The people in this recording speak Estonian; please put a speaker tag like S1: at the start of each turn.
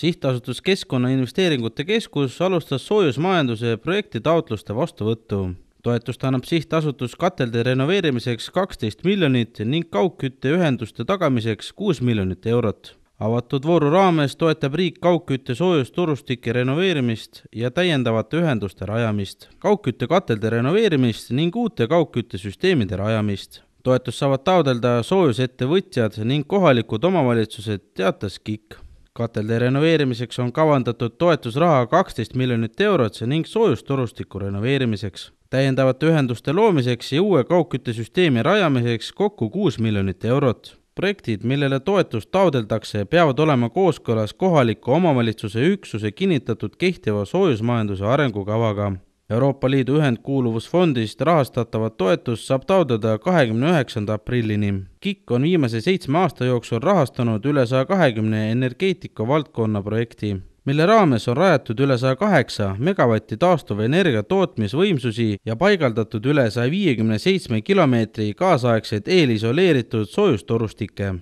S1: sihtasutus Keskkonnainvesteeringute Keskus alustas soojusmajanduse projekti taotluste vastuvõttu. toetust annab sihtasutus katelde renoveerimiseks kaksteist miljonit ning kaugkütteühenduste tagamiseks kuus miljonit eurot. avatud vooru raames toetab riik kaugkütte soojusturustike renoveerimist ja täiendavate ühenduste rajamist, kaugküttekatelde renoveerimist ning uute kaugküttesüsteemide rajamist toetust saavad taotleda soojusettevõtjad ning kohalikud omavalitsused, teatas KIK katelde renoveerimiseks on kavandatud toetusraha kaksteist miljonit eurot ning soojustorustiku renoveerimiseks, täiendavate ühenduste loomiseks ja uue kaugküttesüsteemi rajamiseks kokku kuus miljonit eurot. projektid, millele toetust taodeldakse, peavad olema kooskõlas kohaliku omavalitsuse üksuse kinnitatud kehtiva soojusmajanduse arengukavaga Euroopa Liidu ühendkuuluvusfondist rahastatavat toetust saab taotleda kahekümne üheksanda aprillini. KIK on viimase seitsme aasta jooksul rahastanud üle saja kahekümne energeetika valdkonna projekti mille raames on rajatud üle saja kaheksa megavatti taastuvenergia tootmisvõimsusi ja paigaldatud üle saja viiekümne seitsme kilomeetri kaasaegseid eelisoleeritud soojustorustikke.